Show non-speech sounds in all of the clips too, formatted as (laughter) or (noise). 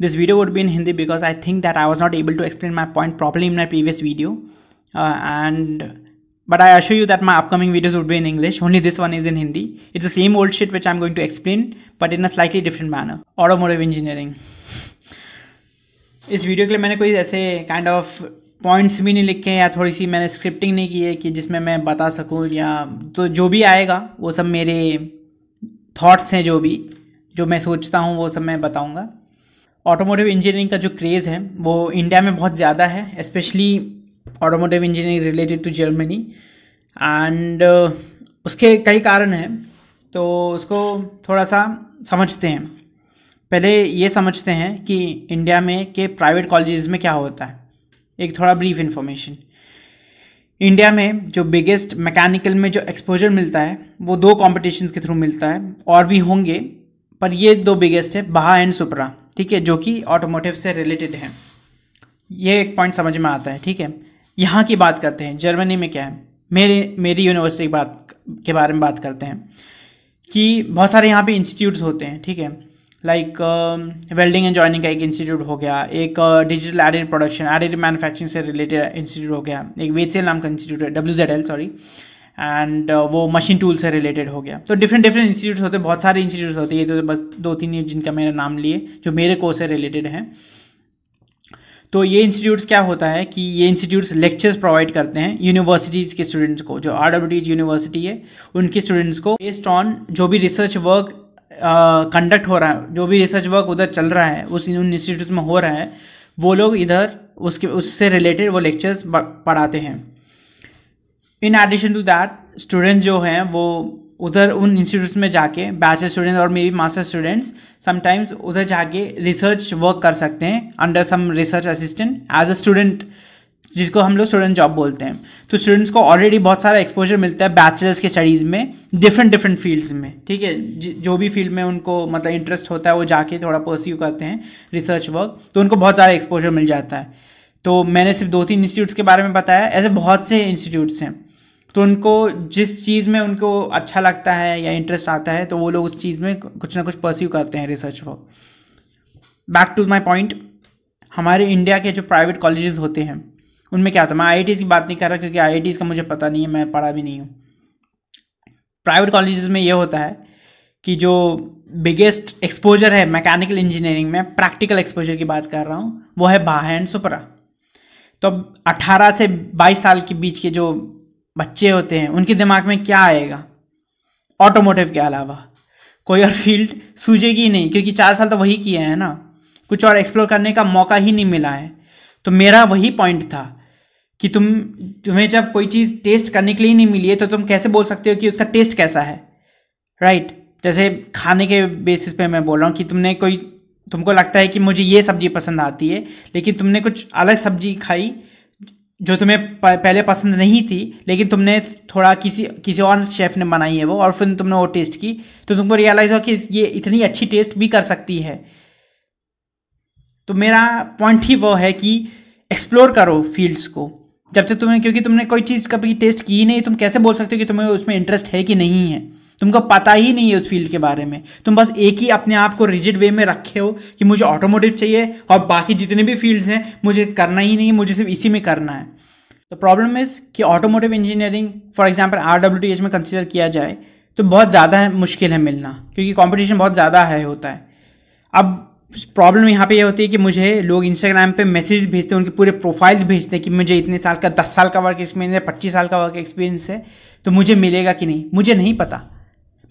This video would be in Hindi because I think that I was not able to explain my point properly in my previous video. Uh, and but I assure you that my upcoming videos would be in English, only this one is in Hindi. It's the same old shit which I'm going to explain, but in a slightly different manner. Automotive engineering. इस video के लिए मैंने कोई ऐसे kind of points भी नहीं लिखे हैं या थोड़ी सी मैंने स्क्रिप्टिंग नहीं की है कि जिसमें मैं बता सकूं या तो जो भी आएगा वो सब मेरे थॉट्स हैं जो भी जो मैं सोचता हूं वो सब मैं बताऊंगा ऑटोमोटिव इंजीनियरिंग का जो क्रेज़ है वो इंडिया में बहुत ज़्यादा है specially automotive engineering related to Germany and उसके कई कारण हैं तो उसको थोड़ा सा समझते हैं पहले ये समझते हैं कि इंडिया में के प्राइवेट कॉलेजेस में क्या होता है एक थोड़ा ब्रीफ इन्फॉर्मेशन इंडिया में जो बिगेस्ट मैकेनिकल में जो एक्सपोजर मिलता है वो दो कॉम्पिटिशन्स के थ्रू मिलता है और भी होंगे पर ये दो बिगेस्ट है बहा एंड सुपरा ठीक है जो कि ऑटोमोटिव से रिलेटेड है ये एक पॉइंट समझ में आता है ठीक है यहाँ की बात करते हैं जर्मनी में क्या है मेरे मेरी यूनिवर्सिटी बात के बारे में बात करते हैं कि बहुत सारे यहाँ पे इंस्टीट्यूट्स होते हैं ठीक है लाइक वेल्डिंग एंड जॉइनिंग का एक इंस्टीट्यूट हो गया एक digital aided production aided manufacturing से रिलेटेड इंस्टीट्यूट हो गया एक वेचेल नाम का इंस्टीट्यूट है W Z L sorry and uh, वो मशीन टूल से रिलेटेड हो गया तो डिफरेंट डिफरेंट इंस्टीट्यूट्स होते हैं बहुत सारे इंस्टीट्यूट होते हैं ये तो बस दो तीन जिनका मैंने नाम लिए जो मेरे कोर्स से रिलेटेड हैं तो ये इंस्टीट्यूट्स क्या होता है कि ये इंस्टीट्यूट्स लेक्चर्स प्रोवाइड करते हैं यूनिवर्सिटीज़ के स्टूडेंट्स को जो आर यूनिवर्सिटी है उनके स्टूडेंट्स को बेस्ड ऑन जो भी रिसर्च वर्क कंडक्ट हो रहा है जो भी रिसर्च वर्क उधर चल रहा है उस उन इंस्टीट्यूट में हो रहा है वो लोग इधर उसके उससे रिलेटेड वो लेक्चर्स पढ़ाते हैं in addition to that students जो हैं वो उधर उन इंस्टीट्यूट्स में जाके बैचलर स्टूडेंट्स और maybe master students sometimes उधर जाके रिसर्च वर्क कर सकते हैं under some research assistant as a student जिसको हम लोग स्टूडेंट जॉब बोलते हैं तो स्टूडेंट्स को ऑलरेडी बहुत सारा एक्सपोजर मिलता है बैचलर्स के स्टडीज़ में डिफरेंट डिफरेंट फील्ड्स में ठीक है जो भी फील्ड में उनको मतलब इंटरेस्ट होता है वो जाके थोड़ा परस्यू करते हैं रिसर्च वर्क तो उनको बहुत सारा एक्सपोजर मिल जाता है तो मैंने सिर्फ दो तीन इंस्टीट्यूट्स के बारे में बताया ऐसे बहुत से इंस्टीट्यूट्स हैं तो उनको जिस चीज़ में उनको अच्छा लगता है या इंटरेस्ट आता है तो वो लोग उस चीज़ में कुछ ना कुछ परस्यू करते हैं research work back to my point हमारे इंडिया के जो प्राइवेट कॉलेजेस होते हैं उनमें क्या होता है मैं आई की बात नहीं कर रहा क्योंकि आई का मुझे पता नहीं है मैं पढ़ा भी नहीं हूँ प्राइवेट कॉलेजेस में ये होता है कि जो बिगेस्ट एक्सपोजर है मैकेनिकल इंजीनियरिंग में प्रैक्टिकल एक्सपोजर की बात कर रहा हूँ वो है बाह एंड सुपरा तो अब अट्ठारह से बाईस साल के बीच के जो बच्चे होते हैं उनके दिमाग में क्या आएगा ऑटोमोटिव के अलावा कोई और फील्ड सूझेगी नहीं क्योंकि चार साल तो वही किया है ना कुछ और एक्सप्लोर करने का मौका ही नहीं मिला है तो मेरा वही पॉइंट था कि तुम तुम्हें जब कोई चीज़ टेस्ट करने के लिए नहीं मिली है तो तुम कैसे बोल सकते हो कि उसका टेस्ट कैसा है राइट right? जैसे खाने के बेसिस पे मैं बोल रहा हूँ कि तुमने कोई तुमको लगता है कि मुझे ये सब्ज़ी पसंद आती है लेकिन तुमने कुछ अलग सब्ज़ी खाई जो तुम्हें पहले पसंद नहीं थी लेकिन तुमने थोड़ा किसी किसी और शेफ़ ने बनाई है वो और फिर तुमने वो टेस्ट की तो तुमको रियलाइज़ हो कि ये इतनी अच्छी टेस्ट भी कर सकती है तो मेरा पॉइंट ही वो है कि एक्सप्लोर करो फील्ड्स को जब तक तुमने क्योंकि तुमने कोई चीज़ कभी टेस्ट की ही नहीं तुम कैसे बोल सकते हो कि तुम्हें उसमें इंटरेस्ट है कि नहीं है तुमको पता ही नहीं है उस फील्ड के बारे में तुम बस एक ही अपने आप को रिजिड वे में रखे हो कि मुझे ऑटोमोटिव चाहिए और बाकी जितने भी फील्ड्स हैं मुझे करना ही नहीं मुझे सिर्फ इसी में करना है तो प्रॉब्लम इज़ कि automotive engineering for example R W T H में कंसिडर किया जाए तो बहुत ज़्यादा मुश्किल है मिलना क्योंकि कॉम्पिटिशन बहुत ज़्यादा है होता है अब प्रॉब्लम यहाँ पे ये यह होती है कि मुझे लोग इंस्टाग्राम पे मैसेज भेजते हैं उनके पूरे प्रोफाइल्स भेजते हैं कि मुझे इतने साल का दस साल का वर्क एक्सपीरियंस है पच्चीस साल का वर्क एक्सपीरियंस है तो मुझे मिलेगा कि नहीं मुझे नहीं पता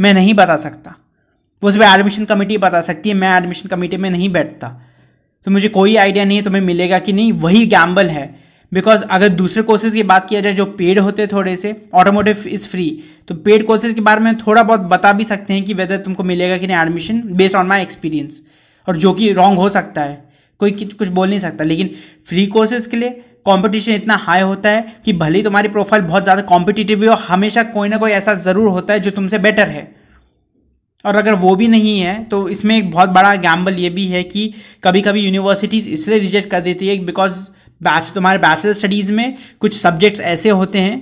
मैं नहीं बता सकता वो सिर्फ एडमिशन कमेटी बता सकती है मैं एडमिशन कमेटी में नहीं बैठता तो मुझे कोई आइडिया नहीं है तुम्हें मिलेगा कि नहीं वही गैम्बल है बिकॉज अगर दूसरे कोर्सेज की बात किया जाए जो पेड होते थोड़े से ऑटोमोटिव इज़ फ्री तो पेड कोर्सेज के बारे में थोड़ा बहुत बता भी सकते हैं कि वेदर तुमको मिलेगा कि नहीं admission based on my experience और जो कि रॉन्ग हो सकता है कोई कुछ बोल नहीं सकता लेकिन फ्री कोर्सेज के लिए कंपटीशन इतना हाई होता है कि भले ही तुम्हारी प्रोफाइल बहुत ज़्यादा कॉम्पिटिटिव हो हमेशा कोई ना कोई ऐसा ज़रूर होता है जो तुमसे बेटर है और अगर वो भी नहीं है तो इसमें एक बहुत बड़ा गैम्बल ये भी है कि कभी कभी यूनिवर्सिटीज़ इसलिए रिजेक्ट कर देती है बिकॉज बैच तुम्हारे बैचलर स्टडीज़ में कुछ सब्जेक्ट्स ऐसे होते हैं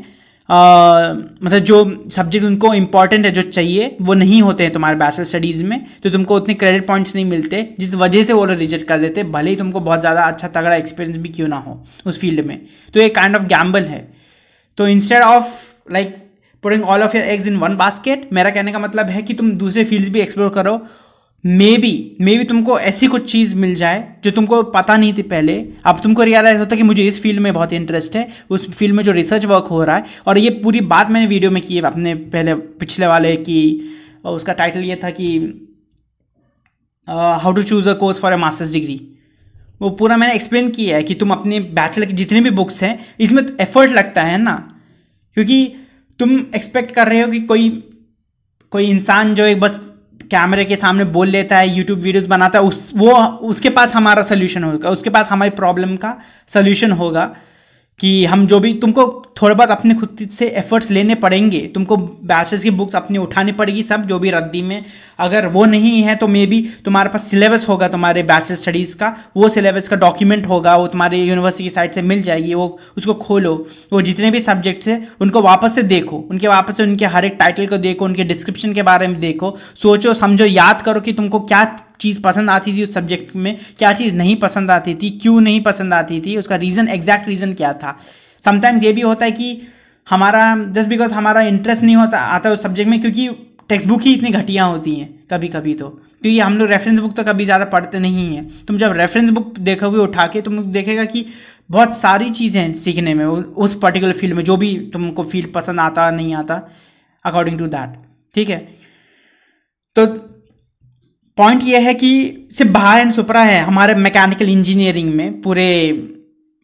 आ, मतलब जो सब्जेक्ट उनको इम्पॉर्टेंट है जो चाहिए वो नहीं होते हैं तुम्हारे बैचलर स्टडीज़ में तो तुमको उतने क्रेडिट पॉइंट्स नहीं मिलते जिस वजह से वो लोग रिजेक्ट कर देते भले ही तुमको बहुत ज़्यादा अच्छा तगड़ा एक्सपीरियंस भी क्यों ना हो उस फील्ड में तो एक काइंड ऑफ गैम्बल है तो instead of like putting all of your eggs in one basket मेरा कहने का मतलब है कि तुम दूसरे फील्ड्स भी एक्सप्लोर करो मे बी मे बी तुमको ऐसी कुछ चीज़ मिल जाए जो तुमको पता नहीं थी पहले अब तुमको रियलाइज़ होता है कि मुझे इस फील्ड में बहुत इंटरेस्ट है उस फील्ड में जो रिसर्च वर्क हो रहा है और ये पूरी बात मैंने वीडियो में की है अपने पहले पिछले वाले की उसका टाइटल ये था कि how to choose a course for a master's degree वो पूरा मैंने एक्सप्लेन किया है कि तुम अपने बैचलर की जितने भी बुक्स हैं इसमें तो एफर्ट लगता है ना क्योंकि तुम एक्सपेक्ट कर रहे हो कि कोई कोई इंसान जो एक बस कैमरे के सामने बोल लेता है यूट्यूब वीडियोस बनाता है उस वो उसके पास हमारा सोल्यूशन होगा उसके पास हमारी प्रॉब्लम का सोल्यूशन होगा कि हम जो भी तुमको थोड़े बहुत अपने खुद से एफर्ट्स लेने पड़ेंगे तुमको बैचलर्स की बुक्स अपनी उठानी पड़ेगी सब जो भी रद्दी में अगर वो नहीं है तो मे बी तुम्हारे पास सिलेबस होगा तुम्हारे बैचलर स्टडीज़ का वो सिलेबस का डॉक्यूमेंट होगा वो तुम्हारे यूनिवर्सिटी की साइड से मिल जाएगी वो उसको खोलो वो जितने भी सब्जेक्ट्स हैं उनको वापस से देखो उनके वापस से उनके हर एक टाइटल को देखो उनके डिस्क्रिप्शन के बारे में देखो सोचो समझो याद करो कि तुमको क्या चीज़ पसंद आती थी उस सब्जेक्ट में क्या चीज़ नहीं पसंद आती थी क्यों नहीं पसंद आती थी उसका रीज़न एग्जैक्ट रीज़न क्या था समटाइम्स ये भी होता है कि हमारा जस्ट बिकॉज हमारा इंटरेस्ट नहीं होता आता उस सब्जेक्ट में क्योंकि टेक्स्ट बुक ही इतनी घटिया होती हैं कभी कभी तो क्योंकि हम लोग रेफरेंस बुक तो कभी ज़्यादा पढ़ते नहीं हैं तुम जब रेफरेंस बुक देखोगे उठा के तुम देखेगा कि बहुत सारी चीज़ें हैं सीखने में उस पर्टिकुलर फील्ड में जो भी तुमको फील्ड पसंद आता नहीं आता अकॉर्डिंग टू दैट ठीक है तो पॉइंट ये है कि सिर्फ बहा एंड सुपरा है हमारे मैकेनिकल इंजीनियरिंग में पूरे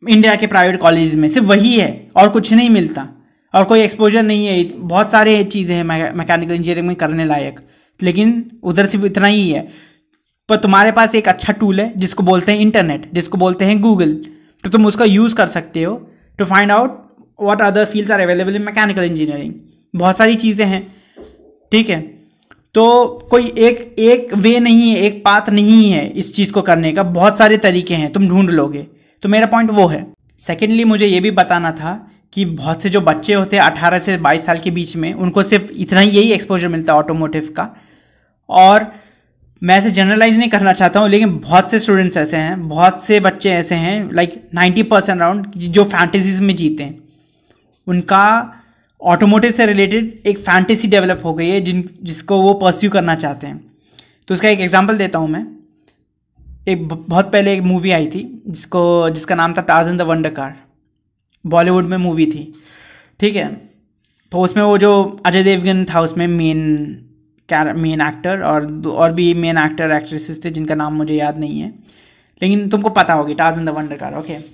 इंडिया के प्राइवेट कॉलेज में सिर्फ वही है और कुछ नहीं मिलता और कोई एक्सपोजर नहीं है बहुत सारे चीज़ें हैं मैकेनिकल इंजीनियरिंग में करने लायक लेकिन उधर सिर्फ इतना ही है पर तुम्हारे पास एक अच्छा टूल है जिसको बोलते हैं इंटरनेट जिसको बोलते हैं गूगल तो तुम उसका यूज़ कर सकते हो to find out what other fields are available in mechanical engineering बहुत सारी चीज़ें हैं ठीक है तो कोई एक एक वे नहीं है एक पाथ नहीं है इस चीज़ को करने का बहुत सारे तरीके हैं तुम ढूंढ लोगे तो मेरा पॉइंट वो है सेकेंडली मुझे ये भी बताना था कि बहुत से जो बच्चे होते हैं अठारह से बाईस साल के बीच में उनको सिर्फ इतना ही यही एक्सपोजर मिलता है ऑटोमोटिव का और मैं ऐसे जनरलाइज नहीं करना चाहता हूँ लेकिन बहुत से स्टूडेंट्स ऐसे हैं बहुत से बच्चे ऐसे हैं लाइक नाइन्टी परसेंट अराउंड जो फैंटेसीज में जीते हैं उनका ऑटोमोटिव से रिलेटेड एक फैंटेसी डेवलप हो गई है जिन जिसको वो परस्यू करना चाहते हैं तो उसका एक एग्जाम्पल देता हूँ मैं एक बहुत पहले एक मूवी आई थी जिसको जिसका नाम था Tarzan the Wonder Car Bollywood में मूवी थी ठीक है तो उसमें वो जो अजय देवगन था उसमें मेन कैर मेन एक्टर और और भी मेन एक्टर एक्ट्रेसेस थे जिनका नाम मुझे याद नहीं है लेकिन तुमको पता होगी Tarzan the Wonder Car okay okay.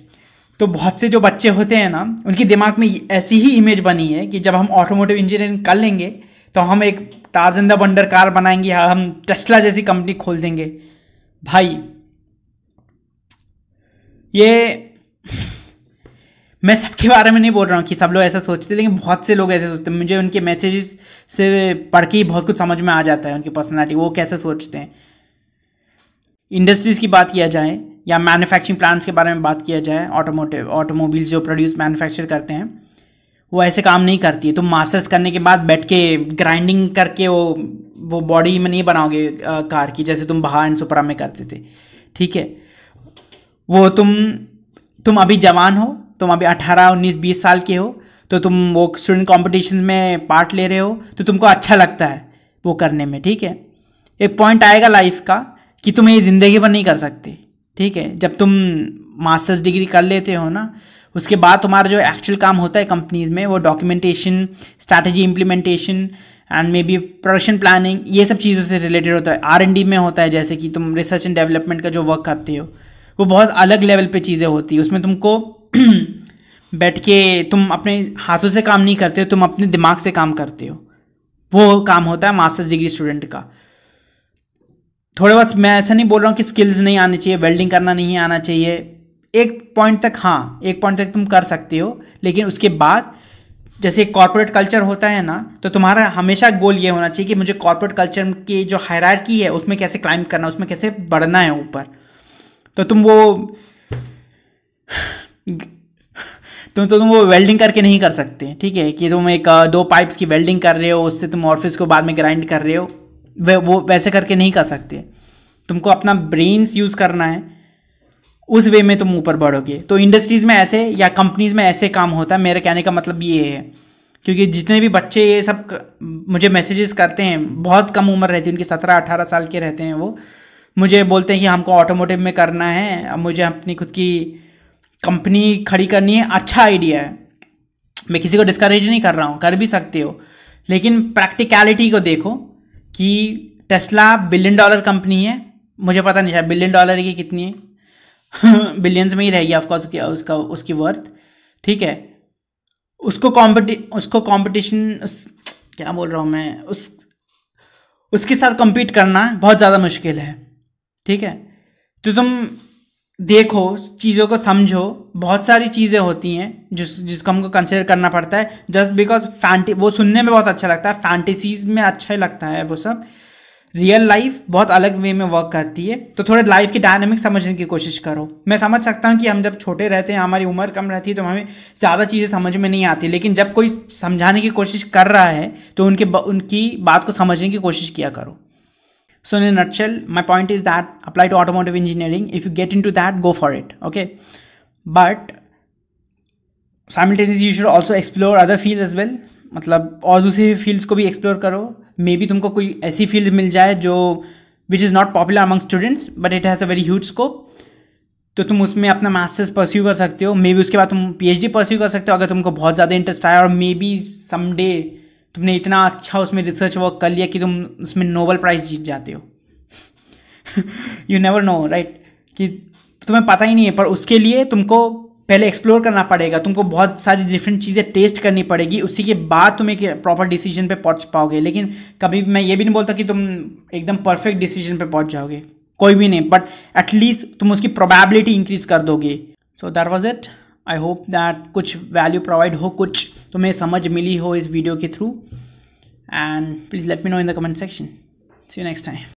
तो बहुत से जो बच्चे होते हैं ना उनके दिमाग में ऐसी ही इमेज बनी है कि जब हम ऑटोमोटिव इंजीनियरिंग कर लेंगे तो हम एक टारजन द वंडर कार बनाएंगे हम टेस्ला जैसी कंपनी खोल देंगे भाई ये (laughs) मैं सबके बारे में नहीं बोल रहा हूँ कि सब लोग ऐसा सोचते लेकिन बहुत से लोग ऐसे सोचते हैं मुझे उनके मैसेजेस से पढ़ के ही बहुत कुछ समझ में आ जाता है उनकी पर्सनालिटी वो कैसे सोचते हैं इंडस्ट्रीज़ की बात किया जाए या मैन्युफैक्चरिंग प्लांट्स के बारे में बात किया जाए ऑटोमोटिव ऑटोमोबाइल्स जो प्रोड्यूस मैन्युफैक्चर करते हैं वो ऐसे काम नहीं करती है तुम तो मास्टर्स करने के बाद बैठ के ग्राइंडिंग करके वो वो बॉडी में नहीं बनाओगे कार की जैसे तुम बाहर एंड सुपरा में करते थे ठीक है वो तुम तुम अभी जवान हो तुम अभी अठारह उन्नीस बीस साल के हो तो तुम वो स्टूडेंट कॉम्पिटिशन में पार्ट ले रहे हो तो तुमको अच्छा लगता है वो करने में ठीक है एक पॉइंट आएगा लाइफ का कि तुम ये ज़िंदगी भर नहीं कर सकते ठीक है जब तुम मास्टर्स डिग्री कर लेते हो ना उसके बाद तुम्हारा जो एक्चुअल काम होता है कंपनीज में वो documentation strategy implementation and maybe production planning ये सब चीज़ों से रिलेटेड होता है आर एंड डी में होता है जैसे कि तुम रिसर्च एंड डेवलपमेंट का जो वर्क करते हो वो बहुत अलग लेवल पे चीज़ें होती है उसमें तुमको (clears throat) बैठ के तुम अपने हाथों से काम नहीं करते हो तुम अपने दिमाग से काम करते हो वो काम होता है मास्टर्स डिग्री स्टूडेंट का थोड़े बहुत मैं ऐसा नहीं बोल रहा हूँ कि स्किल्स नहीं आने चाहिए वेल्डिंग करना नहीं आना चाहिए एक पॉइंट तक हाँ एक पॉइंट तक तुम कर सकते हो लेकिन उसके बाद जैसे कॉर्पोरेट कल्चर होता है ना तो तुम्हारा हमेशा गोल ये होना चाहिए कि मुझे कॉर्पोरेट कल्चर की जो हायरार्की है उसमें कैसे क्लाइंब करना उसमें कैसे बढ़ना है ऊपर तो तुम वो तुम तो तुम वो वेल्डिंग करके नहीं कर सकते ठीक है कि तुम एक दो पाइप्स की वेल्डिंग कर रहे हो उससे तुम ऑफिस को बाद में ग्राइंड कर रहे हो वे वो वैसे करके नहीं कर सकते तुमको अपना ब्रेन्स यूज़ करना है उस वे में तुम ऊपर बढ़ोगे तो इंडस्ट्रीज़ में ऐसे या कंपनीज़ में ऐसे काम होता है मेरे कहने का मतलब ये है क्योंकि जितने भी बच्चे ये सब मुझे मैसेजेस करते हैं बहुत कम उम्र रहती है उनकी सत्रह अठारह साल के रहते हैं वो मुझे बोलते हैं कि हमको ऑटोमोटिव में करना है अब मुझे अपनी खुद की कंपनी खड़ी करनी है अच्छा आइडिया है मैं किसी को डिस्करेज नहीं कर रहा हूँ कर भी सकते हो लेकिन प्रैक्टिकलिटी को देखो कि टेस्ला बिलियन डॉलर कंपनी है मुझे पता नहीं शायद बिलियन डॉलर की कितनी है बिलियंस (laughs) में ही रहेगी ऑफकोर्स उसकी उसका उसकी वर्थ ठीक है उसको कॉम्पिटि उसको कॉम्पिटिशन उस, क्या बोल रहा हूँ मैं उस उसके साथ कम्पीट करना बहुत ज़्यादा मुश्किल है ठीक है तो तुम देखो चीज़ों को समझो बहुत सारी चीज़ें होती हैं जिस जिसको हमको कंसिडर करना पड़ता है जस्ट बिकॉज फैंटी वो सुनने में बहुत अच्छा लगता है फैंटेसीज में अच्छा ही लगता है वो सब रियल लाइफ बहुत अलग वे में वर्क करती है तो थोड़े लाइफ की डायनेमिक समझने की कोशिश करो मैं समझ सकता हूँ कि हम जब छोटे रहते हैं हमारी उम्र कम रहती है तो हमें ज़्यादा चीज़ें समझ में नहीं आती लेकिन जब कोई समझाने की कोशिश कर रहा है तो उनके उनकी बात को समझने की कोशिश किया करो So in a nutshell, my point is that apply to automotive engineering. If you get into that, go for it. Okay. But simultaneously you should also explore other fields as well. मतलब और दूसरी fields को भी explore करो may be तुमको कोई ऐसी field मिल जाए जो which is not popular among students but it has a very huge scope तो तुम उसमें अपना मास्टर्स परस्यू कर सकते हो मे बी उसके बाद तुम पीएचडी परस्यू कर सकते हो अगर तुमको बहुत ज़्यादा इंटरेस्ट आया और मे बी समडे तुमने इतना अच्छा उसमें रिसर्च वर्क कर लिया कि तुम उसमें नोबल प्राइज़ जीत जाते हो यू नेवर नो राइट कि तुम्हें पता ही नहीं है पर उसके लिए तुमको पहले एक्सप्लोर करना पड़ेगा तुमको बहुत सारी डिफरेंट चीज़ें टेस्ट करनी पड़ेगी उसी के बाद तुम एक प्रॉपर डिसीजन पे पहुंच पाओगे लेकिन कभी मैं ये भी नहीं बोलता कि तुम एकदम परफेक्ट डिसीजन पे पहुंच जाओगे कोई भी नहीं बट एटलीस्ट तुम उसकी प्रोबेबिलिटी इंक्रीज कर दोगे so that was it I hope that कुछ वैल्यू प्रोवाइड हो कुछ तुम्हें समझ मिली हो इस वीडियो के through and please let me know in the comment section see you next time